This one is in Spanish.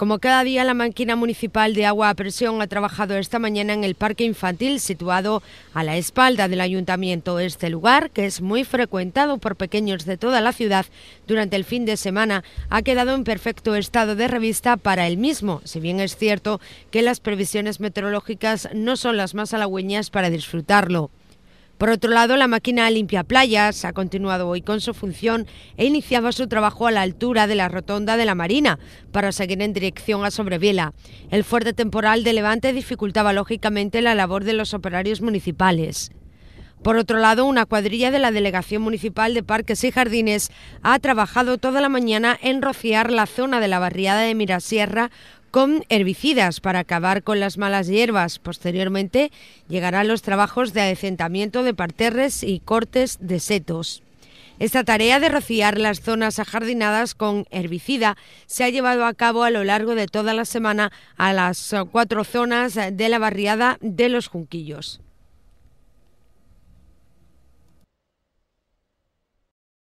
Como cada día, la máquina municipal de agua a presión ha trabajado esta mañana en el parque infantil situado a la espalda del ayuntamiento. Este lugar, que es muy frecuentado por pequeños de toda la ciudad durante el fin de semana, ha quedado en perfecto estado de revista para el mismo, si bien es cierto que las previsiones meteorológicas no son las más halagüeñas para disfrutarlo. Por otro lado, la máquina limpia playas ha continuado hoy con su función e iniciaba su trabajo a la altura de la rotonda de la Marina para seguir en dirección a Sobreviela. El fuerte temporal de Levante dificultaba lógicamente la labor de los operarios municipales. Por otro lado, una cuadrilla de la Delegación Municipal de Parques y Jardines ha trabajado toda la mañana en rociar la zona de la barriada de Mirasierra con herbicidas para acabar con las malas hierbas. Posteriormente llegarán los trabajos de adecentamiento de parterres y cortes de setos. Esta tarea de rociar las zonas ajardinadas con herbicida se ha llevado a cabo a lo largo de toda la semana a las cuatro zonas de la barriada de los Junquillos.